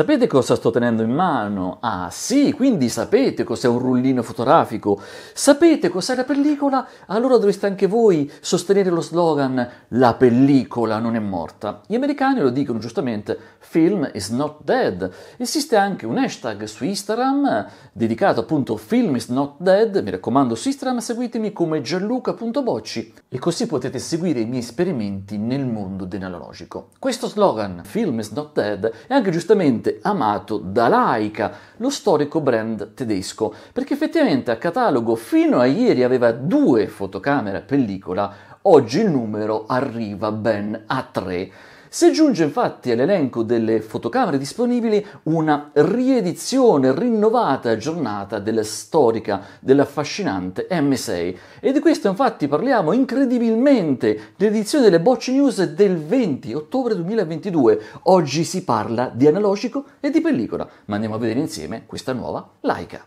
Sapete cosa sto tenendo in mano? Ah sì, quindi sapete cos'è un rullino fotografico, sapete cos'è la pellicola, allora dovreste anche voi sostenere lo slogan La pellicola non è morta. Gli americani lo dicono giustamente, film is not dead. Esiste anche un hashtag su Instagram dedicato appunto a film is not dead, mi raccomando su Instagram seguitemi come gianluca.bocci e così potete seguire i miei esperimenti nel mondo dell'analogico. Questo slogan, film is not dead, è anche giustamente fortemente amato da Laika, lo storico brand tedesco, perché effettivamente a catalogo fino a ieri aveva due fotocamere a pellicola, oggi il numero arriva ben a tre. Se giunge infatti all'elenco delle fotocamere disponibili una riedizione rinnovata e aggiornata della storica dell'affascinante M6 e di questo infatti parliamo incredibilmente l'edizione delle Bocce News del 20 ottobre 2022. Oggi si parla di analogico e di pellicola, ma andiamo a vedere insieme questa nuova Laika.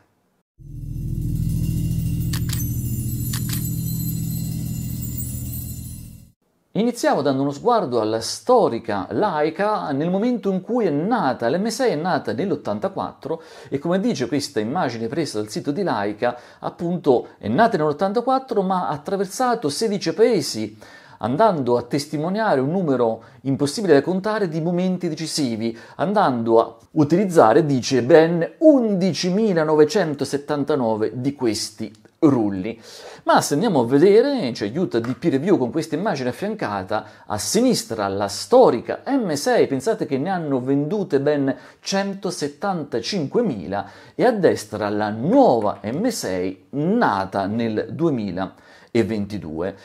Iniziamo dando uno sguardo alla storica laica nel momento in cui è nata, l'M6 è nata nell'84 e come dice questa immagine presa dal sito di laica, appunto è nata nell'84 ma ha attraversato 16 paesi andando a testimoniare un numero impossibile da contare di momenti decisivi, andando a utilizzare, dice, ben 11.979 di questi rulli. Ma se andiamo a vedere, ci aiuta di peer review con questa immagine affiancata, a sinistra la storica M6, pensate che ne hanno vendute ben 175.000 e a destra la nuova M6 nata nel 2022.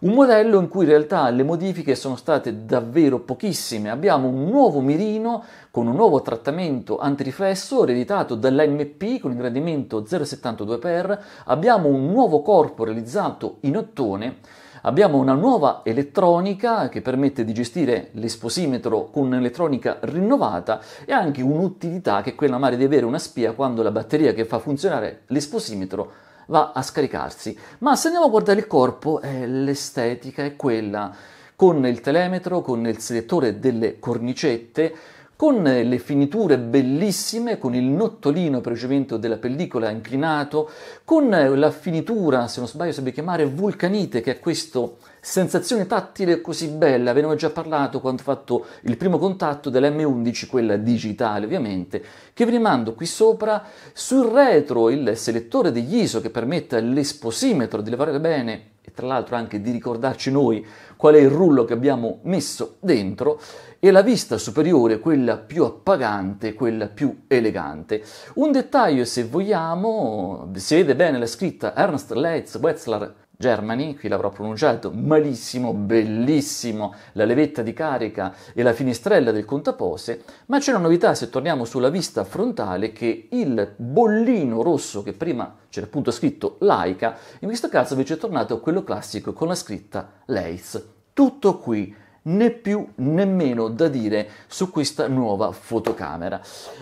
Un modello in cui in realtà le modifiche sono state davvero pochissime. Abbiamo un nuovo mirino con un nuovo trattamento antiriflesso ereditato dall'MP con ingrandimento 0,72 x, abbiamo abbiamo un nuovo corpo realizzato in ottone, abbiamo una nuova elettronica che permette di gestire l'esposimetro con un'elettronica rinnovata e anche un'utilità che è quella magari di avere una spia quando la batteria che fa funzionare l'esposimetro va a scaricarsi. Ma se andiamo a guardare il corpo, eh, l'estetica è quella con il telemetro, con il selettore delle cornicette, con le finiture bellissime, con il nottolino per ricevimento della pellicola inclinato, con la finitura, se non sbaglio sarebbe chiamare vulcanite, che è questa sensazione tattile così bella, ve ne ho già parlato quando ho fatto il primo contatto dell'M11, quella digitale ovviamente, che vi rimando qui sopra, sul retro il selettore degli ISO che permette all'esposimetro di levare bene tra l'altro anche di ricordarci noi qual è il rullo che abbiamo messo dentro, e la vista superiore, quella più appagante, quella più elegante. Un dettaglio, se vogliamo, si vede bene la scritta Ernst Leitz Wetzlar Germany, qui l'avrò pronunciato malissimo, bellissimo, la levetta di carica e la finestrella del contapose, ma c'è una novità se torniamo sulla vista frontale che il bollino rosso che prima c'era appunto scritto Laika, in questo caso invece è tornato quello classico con la scritta Leitz. Tutto qui, né più né meno da dire su questa nuova fotocamera.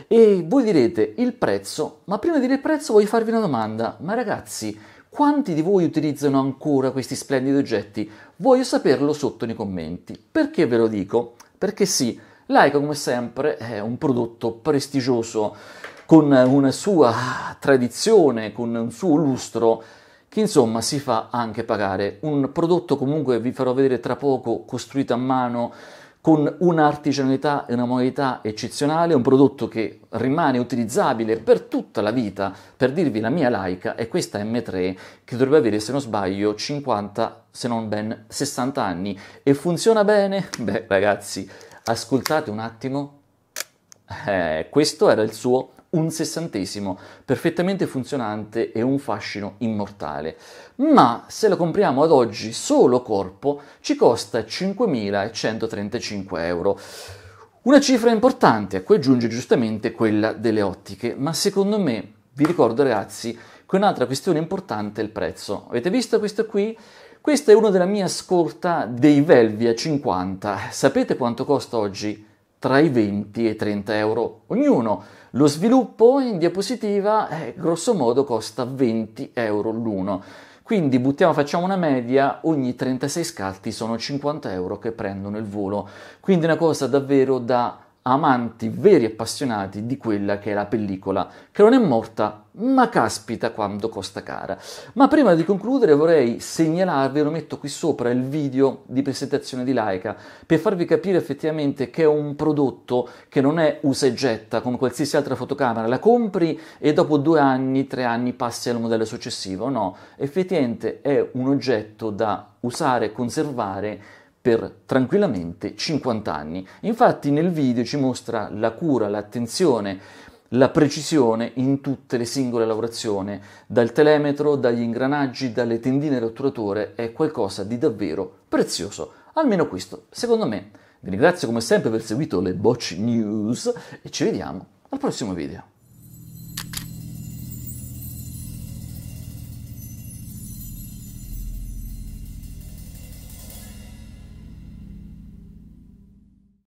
E voi direte il prezzo, ma prima di dire il prezzo voglio farvi una domanda, ma ragazzi, quanti di voi utilizzano ancora questi splendidi oggetti? Voglio saperlo sotto nei commenti. Perché ve lo dico? Perché sì, Laika come sempre è un prodotto prestigioso con una sua tradizione, con un suo lustro che insomma si fa anche pagare. Un prodotto comunque, vi farò vedere tra poco, costruito a mano, con un'artigianalità e una modalità eccezionale, un prodotto che rimane utilizzabile per tutta la vita. Per dirvi la mia laica è questa M3 che dovrebbe avere, se non sbaglio, 50 se non ben 60 anni e funziona bene? Beh, ragazzi, ascoltate un attimo. Eh, questo era il suo un sessantesimo perfettamente funzionante e un fascino immortale. Ma se lo compriamo ad oggi solo corpo ci costa 5.135 euro. Una cifra importante, a cui aggiunge giustamente quella delle ottiche, ma secondo me, vi ricordo ragazzi, che un'altra questione importante è il prezzo. Avete visto questo qui? Questo è uno della mia scorta dei Velvia 50. Sapete quanto costa oggi? tra i 20 e i 30 euro ognuno. Lo sviluppo in diapositiva eh, grosso modo costa 20 euro l'uno. Quindi buttiamo, facciamo una media, ogni 36 scatti sono 50 euro che prendono il volo. Quindi una cosa davvero da amanti veri appassionati di quella che è la pellicola, che non è morta, ma caspita quando costa cara. Ma prima di concludere vorrei segnalarvi, lo metto qui sopra, il video di presentazione di Laika, per farvi capire effettivamente che è un prodotto che non è usa e getta come qualsiasi altra fotocamera, la compri e dopo due anni, tre anni passi al modello successivo, no, effettivamente è un oggetto da usare, e conservare, per tranquillamente 50 anni. Infatti nel video ci mostra la cura, l'attenzione, la precisione in tutte le singole lavorazioni, dal telemetro, dagli ingranaggi, dalle tendine rotulatore, è qualcosa di davvero prezioso. Almeno questo, secondo me. Vi ringrazio come sempre per aver seguito le Bocci News e ci vediamo al prossimo video.